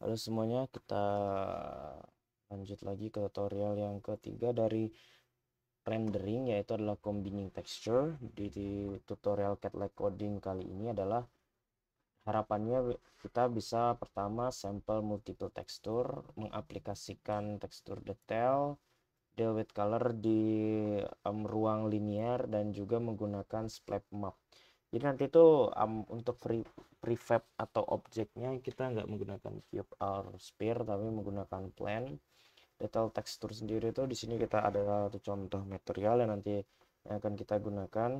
Halo semuanya, kita lanjut lagi ke tutorial yang ketiga dari rendering yaitu adalah combining texture di, di tutorial like coding kali ini adalah harapannya kita bisa pertama sampel multiple texture mengaplikasikan tekstur detail deal with color di um, ruang linear dan juga menggunakan splat map jadi nanti itu um, untuk free prefab atau objeknya kita nggak menggunakan cube or sphere tapi menggunakan plan detail tekstur sendiri itu di sini kita ada satu contoh material yang nanti akan kita gunakan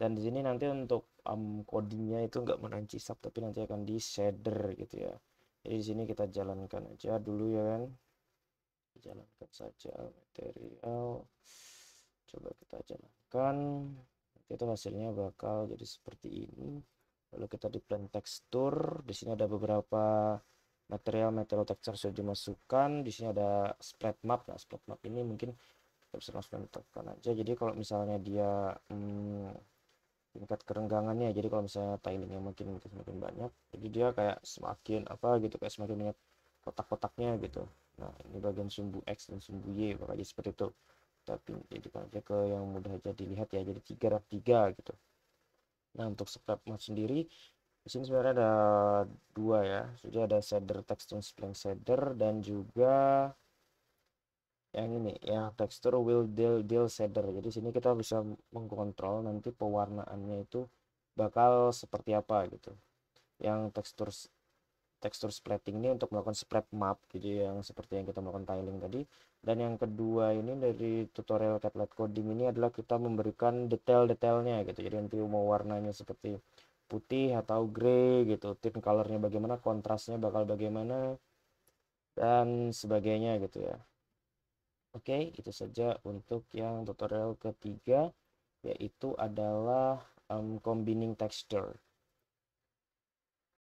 dan di sini nanti untuk um, codingnya itu nggak menancisap tapi nanti akan di shader gitu ya jadi di sini kita jalankan aja dulu ya kan jalankan saja material coba kita jalankan itu hasilnya bakal jadi seperti ini lalu kita di plan tekstur di sini ada beberapa material material texture sudah dimasukkan di sini ada spread map nah spread map ini mungkin kita bisa langsung tekan aja jadi kalau misalnya dia hmm, tingkat kerenggangannya jadi kalau misalnya tilingnya makin semakin banyak jadi dia kayak semakin apa gitu kayak semakin banyak kotak-kotaknya gitu nah ini bagian sumbu X dan sumbu Y bakal jadi seperti itu kita pindah aja ke yang mudah aja dilihat ya jadi tiga gitu nah untuk scrap mode sendiri di sini sebenarnya ada dua ya jadi ada shader tekstur spring shader dan juga yang ini ya tekstur will deal deal shader jadi sini kita bisa mengkontrol nanti pewarnaannya itu bakal seperti apa gitu yang tekstur tekstur splatting ini untuk melakukan splat map jadi yang seperti yang kita melakukan tiling tadi dan yang kedua ini dari tutorial tablet coding ini adalah kita memberikan detail-detailnya gitu jadi nanti mau warnanya seperti putih atau grey gitu tint colornya bagaimana kontrasnya bakal bagaimana dan sebagainya gitu ya oke itu saja untuk yang tutorial ketiga yaitu adalah um, combining texture